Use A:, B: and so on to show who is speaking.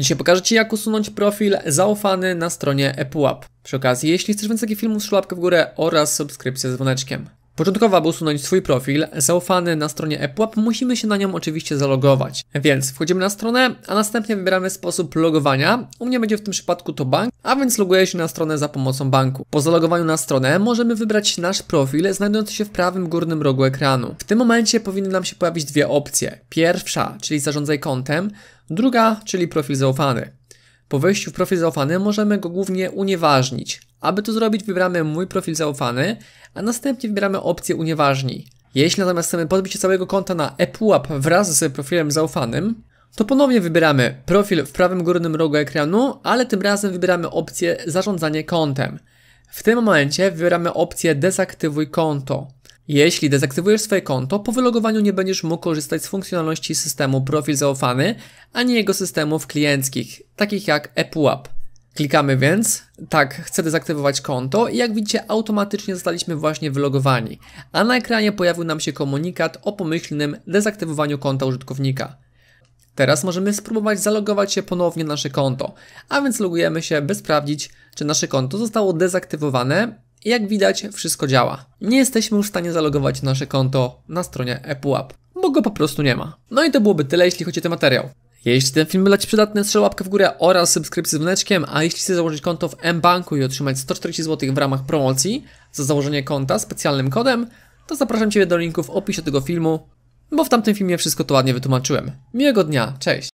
A: Dzisiaj pokażę Ci jak usunąć profil zaufany na stronie ePUAP. Przy okazji, jeśli chcesz więcej takich filmów, szlapkę w górę oraz subskrypcję z dzwoneczkiem. Początkowo, aby usunąć swój profil zaufany na stronie ePUAP, musimy się na nią oczywiście zalogować. Więc wchodzimy na stronę, a następnie wybieramy sposób logowania. U mnie będzie w tym przypadku to bank, a więc loguję się na stronę za pomocą banku. Po zalogowaniu na stronę możemy wybrać nasz profil znajdujący się w prawym górnym rogu ekranu. W tym momencie powinny nam się pojawić dwie opcje. Pierwsza, czyli zarządzaj kontem, druga, czyli profil zaufany. Po wejściu w profil zaufany możemy go głównie unieważnić. Aby to zrobić wybieramy mój profil zaufany, a następnie wybieramy opcję unieważnij. Jeśli natomiast chcemy podbić się całego konta na ePUAP wraz z profilem zaufanym, to ponownie wybieramy profil w prawym górnym rogu ekranu, ale tym razem wybieramy opcję zarządzanie kontem. W tym momencie wybieramy opcję dezaktywuj konto. Jeśli dezaktywujesz swoje konto, po wylogowaniu nie będziesz mógł korzystać z funkcjonalności systemu profil zaufany, ani jego systemów klienckich, takich jak ePUAP. Klikamy więc, tak, chcę dezaktywować konto i jak widzicie automatycznie zostaliśmy właśnie wylogowani, a na ekranie pojawił nam się komunikat o pomyślnym dezaktywowaniu konta użytkownika. Teraz możemy spróbować zalogować się ponownie na nasze konto, a więc logujemy się, by sprawdzić, czy nasze konto zostało dezaktywowane i jak widać wszystko działa. Nie jesteśmy już w stanie zalogować nasze konto na stronie ePUAP, bo go po prostu nie ma. No i to byłoby tyle, jeśli chodzi o ten materiał. Jeśli ten film był dla Ciebie przydatny, strzel łapkę w górę oraz subskrypcję z dzwoneczkiem, a jeśli chcesz założyć konto w mBanku i otrzymać 140 zł w ramach promocji za założenie konta specjalnym kodem, to zapraszam Ciebie do linku w opisie tego filmu, bo w tamtym filmie wszystko to ładnie wytłumaczyłem. Miłego dnia, cześć!